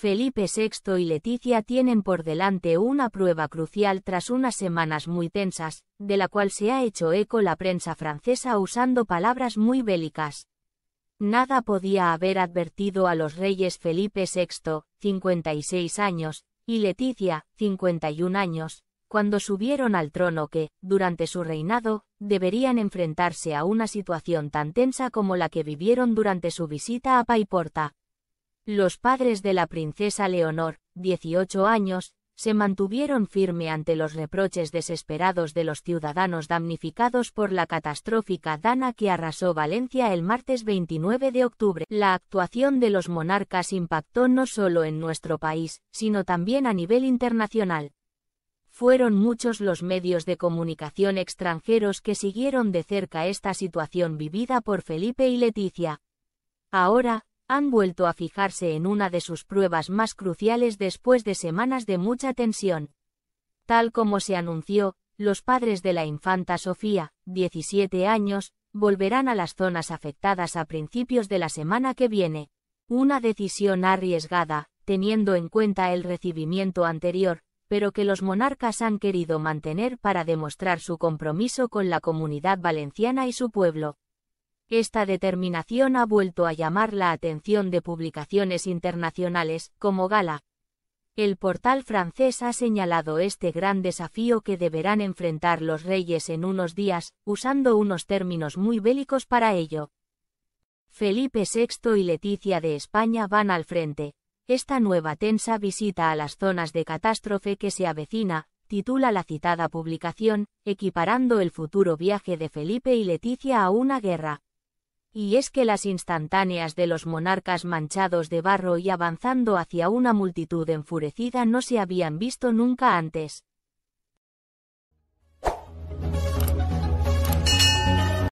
Felipe VI y Leticia tienen por delante una prueba crucial tras unas semanas muy tensas, de la cual se ha hecho eco la prensa francesa usando palabras muy bélicas. Nada podía haber advertido a los reyes Felipe VI, 56 años, y Leticia, 51 años, cuando subieron al trono que, durante su reinado, deberían enfrentarse a una situación tan tensa como la que vivieron durante su visita a Paiporta. Los padres de la princesa Leonor, 18 años, se mantuvieron firme ante los reproches desesperados de los ciudadanos damnificados por la catastrófica dana que arrasó Valencia el martes 29 de octubre. La actuación de los monarcas impactó no solo en nuestro país, sino también a nivel internacional. Fueron muchos los medios de comunicación extranjeros que siguieron de cerca esta situación vivida por Felipe y Leticia. Ahora, han vuelto a fijarse en una de sus pruebas más cruciales después de semanas de mucha tensión. Tal como se anunció, los padres de la infanta Sofía, 17 años, volverán a las zonas afectadas a principios de la semana que viene. Una decisión arriesgada, teniendo en cuenta el recibimiento anterior, pero que los monarcas han querido mantener para demostrar su compromiso con la comunidad valenciana y su pueblo. Esta determinación ha vuelto a llamar la atención de publicaciones internacionales, como Gala. El portal francés ha señalado este gran desafío que deberán enfrentar los reyes en unos días, usando unos términos muy bélicos para ello. Felipe VI y Leticia de España van al frente. Esta nueva tensa visita a las zonas de catástrofe que se avecina, titula la citada publicación, equiparando el futuro viaje de Felipe y Leticia a una guerra y es que las instantáneas de los monarcas manchados de barro y avanzando hacia una multitud enfurecida no se habían visto nunca antes.